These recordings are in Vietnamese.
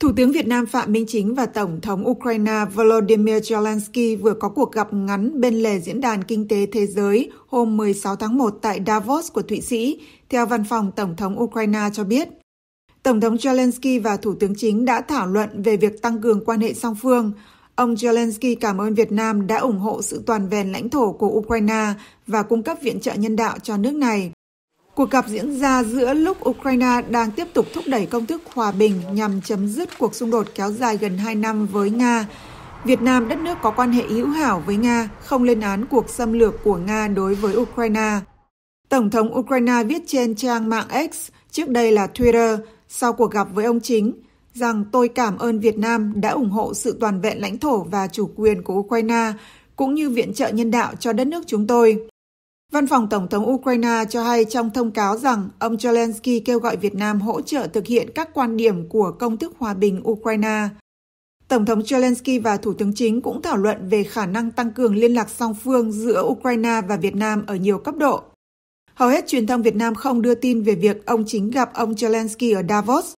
Thủ tướng Việt Nam Phạm Minh Chính và Tổng thống Ukraine Volodymyr Zelensky vừa có cuộc gặp ngắn bên lề Diễn đàn Kinh tế Thế giới hôm 16 tháng 1 tại Davos của Thụy Sĩ, theo văn phòng Tổng thống Ukraine cho biết. Tổng thống Zelensky và Thủ tướng Chính đã thảo luận về việc tăng cường quan hệ song phương. Ông Zelensky cảm ơn Việt Nam đã ủng hộ sự toàn vẹn lãnh thổ của Ukraine và cung cấp viện trợ nhân đạo cho nước này. Cuộc gặp diễn ra giữa lúc Ukraine đang tiếp tục thúc đẩy công thức hòa bình nhằm chấm dứt cuộc xung đột kéo dài gần 2 năm với Nga. Việt Nam, đất nước có quan hệ hữu hảo với Nga, không lên án cuộc xâm lược của Nga đối với Ukraine. Tổng thống Ukraine viết trên trang mạng X, trước đây là Twitter, sau cuộc gặp với ông chính, rằng tôi cảm ơn Việt Nam đã ủng hộ sự toàn vẹn lãnh thổ và chủ quyền của Ukraine, cũng như viện trợ nhân đạo cho đất nước chúng tôi. Văn phòng Tổng thống Ukraine cho hay trong thông cáo rằng ông Zelensky kêu gọi Việt Nam hỗ trợ thực hiện các quan điểm của công thức hòa bình Ukraine. Tổng thống Zelensky và Thủ tướng Chính cũng thảo luận về khả năng tăng cường liên lạc song phương giữa Ukraine và Việt Nam ở nhiều cấp độ. Hầu hết truyền thông Việt Nam không đưa tin về việc ông Chính gặp ông Zelensky ở Davos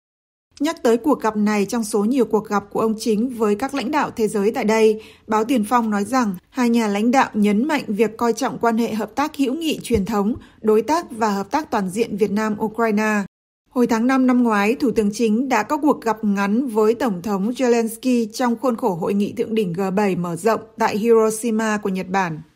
Nhắc tới cuộc gặp này trong số nhiều cuộc gặp của ông chính với các lãnh đạo thế giới tại đây, báo Tiền Phong nói rằng hai nhà lãnh đạo nhấn mạnh việc coi trọng quan hệ hợp tác hữu nghị truyền thống, đối tác và hợp tác toàn diện Việt Nam-Ukraine. Hồi tháng 5 năm ngoái, Thủ tướng Chính đã có cuộc gặp ngắn với Tổng thống Zelensky trong khuôn khổ hội nghị thượng đỉnh G7 mở rộng tại Hiroshima của Nhật Bản.